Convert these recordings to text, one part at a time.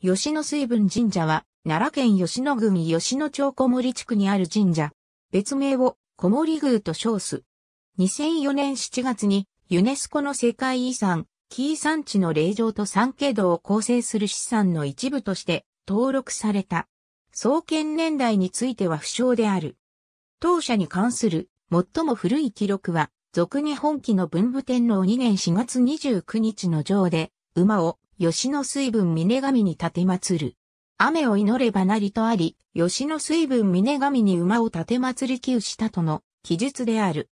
吉野水分神社は、奈良県吉野組吉野町小森地区にある神社。別名を小森宮と称す。2004年7月に、ユネスコの世界遺産、紀伊山地の霊場と山経道を構成する資産の一部として登録された。創建年代については不詳である。当社に関する最も古い記録は、俗に本記の文武天皇2年4月29日の上で、馬を吉野水分峰神に立て祭る。雨を祈ればなりとあり、吉野水分峰神に馬を立て祭り寄したとの記述である。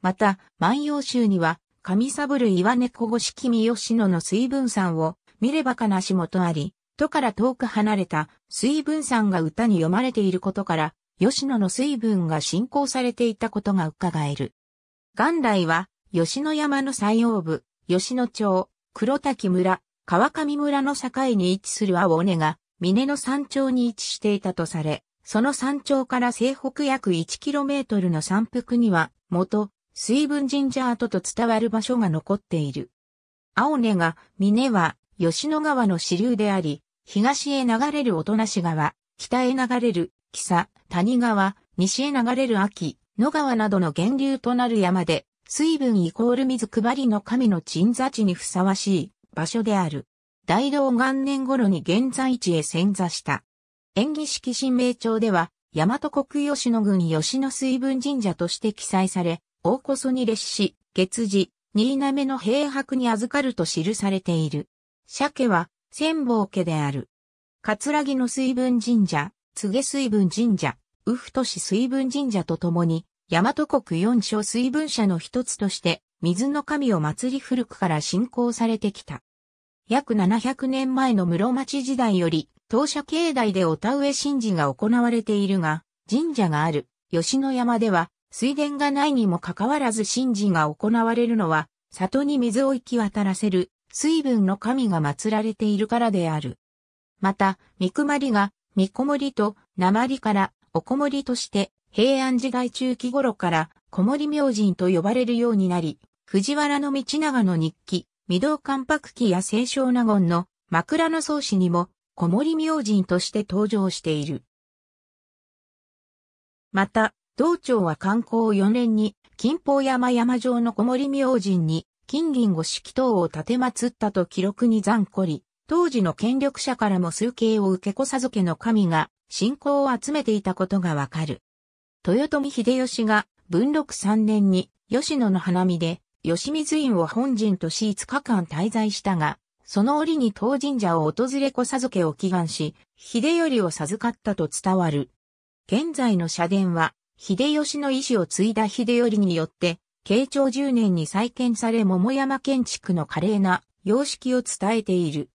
また、万葉集には、神サブル岩根小越君吉野の水分山を見れば悲しもとあり、都から遠く離れた水分山が歌に読まれていることから、吉野の水分が信仰されていたことが伺える。元来は、吉野山の最奥部、吉野町、黒滝村、川上村の境に位置する青根が、峰の山頂に位置していたとされ、その山頂から西北約 1km の山腹には、元、水分神社跡と伝わる場所が残っている。青根が、峰は、吉野川の支流であり、東へ流れる音無川、北へ流れる、木佐、谷川、西へ流れる秋、野川などの源流となる山で、水分イコール水配りの神の鎮座地にふさわしい、場所である。大同元年頃に現在地へ潜座した。演技式神明帳では、大和国吉野郡吉野水分神社として記載され、大こそに列し、月次、新滑の平白に預かると記されている。鮭は、千坊家である。葛城の水分神社、柘植水分神社、ウフ都市水分神社とともに、大和国四所水分社の一つとして、水の神を祭り古くから信仰されてきた。約700年前の室町時代より、当社境内でお田植え神事が行われているが、神社がある吉野山では、水田がないにもかかわらず神事が行われるのは、里に水を行き渡らせる水分の神が祀られているからである。また、三くりが、三こもりと鉛からおこもりとして、平安時代中期頃から、こもり明神と呼ばれるようになり、藤原道長の日記、御堂関白記や清少納言の枕草子にも小森明神として登場している。また、道長は観光4年に金峰山山城の小森明神に金銀五色塔を建て祀ったと記録に残こり、当時の権力者からも数形を受け子授けの神が信仰を集めていたことがわかる。豊臣秀吉が文禄3年に吉野の花見で吉水院を本陣とし5日間滞在したが、その折に当神社を訪れ子授けを祈願し、秀頼を授かったと伝わる。現在の社殿は、秀吉の意志を継いだ秀頼によって、慶長10年に再建され桃山建築の華麗な様式を伝えている。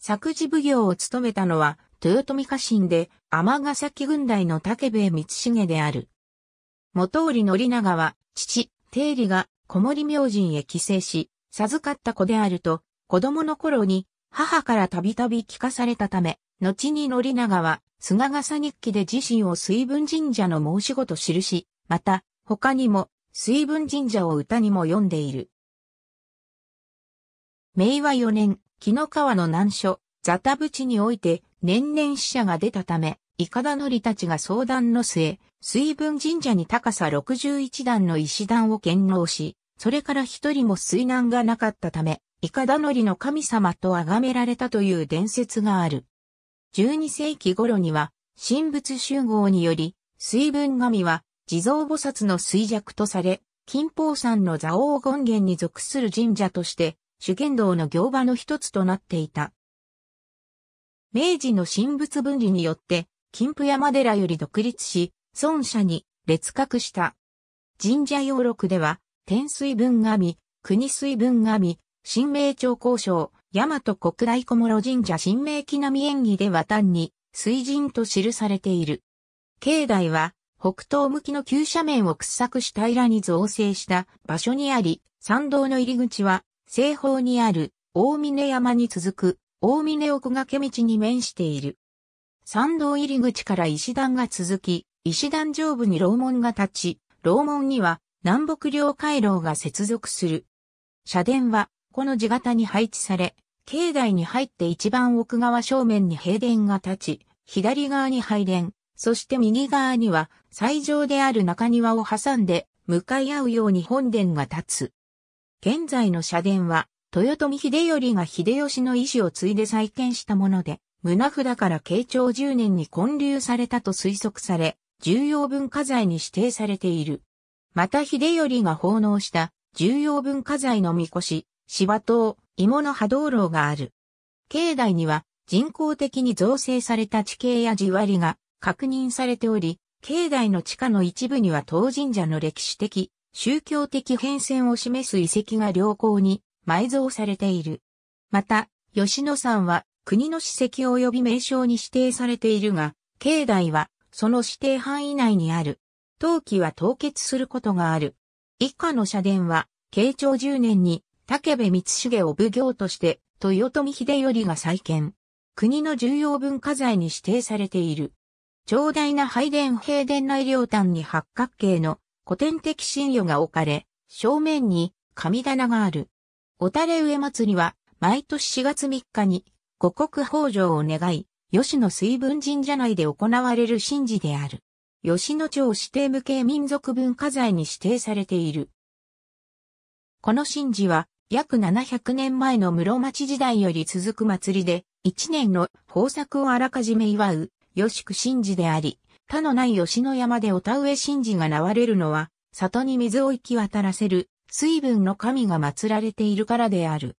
作事奉行を務めたのは、豊臣家臣で、ヶ崎軍代の武部光重である。元織り長は、父、定理が小森明神へ帰省し、授かった子であると、子供の頃に母からたびたび聞かされたため、後に宣長は、菅笠日記で自身を水分神社の申し子と記し、また、他にも、水分神社を歌にも読んでいる。明和4年、紀の川の難所、座田淵において、年々死者が出たため、いかだのりたちが相談の末、水分神社に高さ61段の石段を建納し、それから一人も水難がなかったため、イカダノリの神様と崇められたという伝説がある。12世紀頃には、神仏集合により、水分神は、地蔵菩薩の衰弱とされ、金峰山の蔵王権現に属する神社として、主剣道の行場の一つとなっていた。明治の神仏分離によって、金峰山寺より独立し、孫社に列格した。神社要録では、天水分神、国水分神、神明町交渉、大和国大小諸神社神明木並演技では単に、水神と記されている。境内は、北東向きの急斜面を掘削し平らに造成した場所にあり、参道の入り口は、西方にある大峰山に続く大峰奥掛道に面している。参道入り口から石段が続き、石段上部に楼門が立ち、楼門には南北両回廊が接続する。社殿は、この地型に配置され、境内に入って一番奥側正面に平殿が立ち、左側に拝殿、そして右側には、最上である中庭を挟んで、向かい合うように本殿が立つ。現在の社殿は、豊臣秀頼が秀吉の意志を継いで再建したもので、胸札から慶長10年に建立されたと推測され、重要文化財に指定されている。また秀頼が奉納した重要文化財の神輿、芝島、芋の波動楼がある。境内には人工的に造成された地形や地割りが確認されており、境内の地下の一部には当神社の歴史的、宗教的変遷を示す遺跡が良好に埋蔵されている。また、吉野山は国の史跡及び名称に指定されているが、境内はその指定範囲内にある陶器は凍結することがある。以下の社殿は、慶長10年に、竹部光重を奉行として、豊臣秀頼が再建。国の重要文化財に指定されている。長大な拝殿平殿内両端に八角形の古典的神魚が置かれ、正面に神棚がある。おたれ植祭りは、毎年4月3日に、五穀豊穣を願い、吉野水分神社内で行われる神事である。吉野町指定無形民族文化財に指定されている。この神事は、約700年前の室町時代より続く祭りで、一年の豊作をあらかじめ祝う、吉久神事であり、他のない吉野山でお田植え神事がなわれるのは、里に水を行き渡らせる、水分の神が祀られているからである。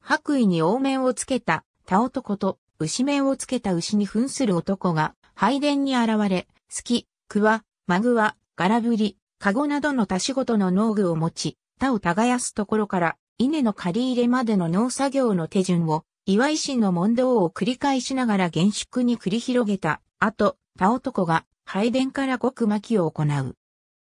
白衣に黄面をつけた、田男と、牛面をつけた牛に扮する男が、拝殿に現れ、月き、くわ、まぐわ、柄振り、籠などの他仕事の農具を持ち、他を耕すところから、稲の刈り入れまでの農作業の手順を、岩井氏の問答を繰り返しながら厳粛に繰り広げた、後、田男が、拝殿から極巻きを行う。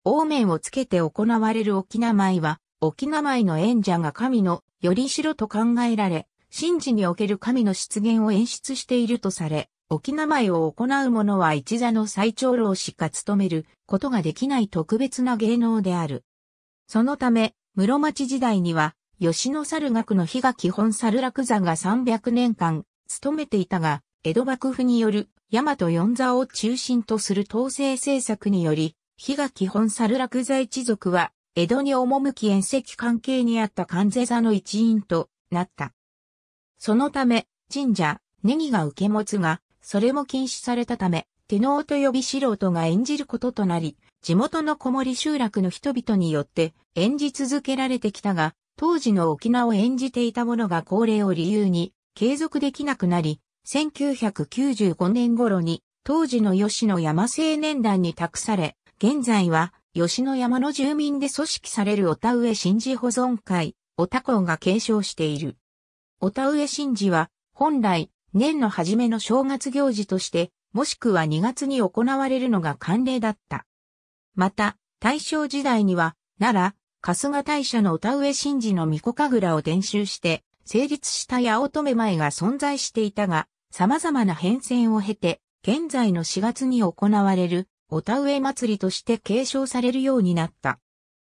大面をつけて行われる沖縄舞は、沖縄舞の演者が神のよりしろと考えられ、神事における神の出現を演出しているとされ、沖きを行う者は一座の最長老しか務めることができない特別な芸能である。そのため、室町時代には、吉野猿学の日が基本猿楽座が300年間、務めていたが、江戸幕府による、大和四座を中心とする統制政策により、日が基本猿楽座一族は、江戸に赴き遠赤関係にあった関税座の一員となった。そのため、神社、ネギが受け持つが、それも禁止されたため、手のーと呼び素人が演じることとなり、地元の小森集落の人々によって演じ続けられてきたが、当時の沖縄を演じていた者が高齢を理由に継続できなくなり、1995年頃に当時の吉野山青年団に託され、現在は吉野山の住民で組織されるおたうえ神事保存会、おたこが継承している。おたうえ神事は本来年の初めの正月行事として、もしくは2月に行われるのが慣例だった。また、大正時代には、奈良、春日大社の歌上神事の御子神楽を伝習して、成立した八乙女前が存在していたが、様々な変遷を経て、現在の4月に行われる、お田植え祭りとして継承されるようになった。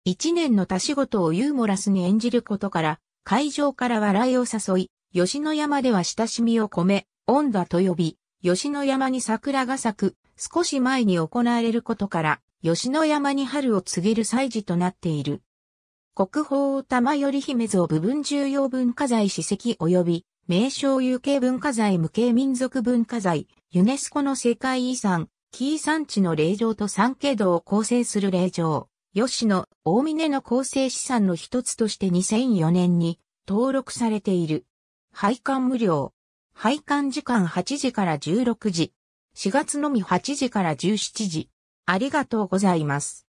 一年の他仕事をユーモラスに演じることから、会場から笑いを誘い、吉野山では親しみを込め、恩田と呼び、吉野山に桜が咲く、少し前に行われることから、吉野山に春を告げる祭事となっている。国宝玉頼姫像部分重要文化財史跡及び、名称有形文化財無形民族文化財、ユネスコの世界遺産、紀伊山地の霊場と三景堂を構成する霊場、吉野、大峰の構成資産の一つとして2004年に登録されている。配管無料。配管時間8時から16時。4月のみ8時から17時。ありがとうございます。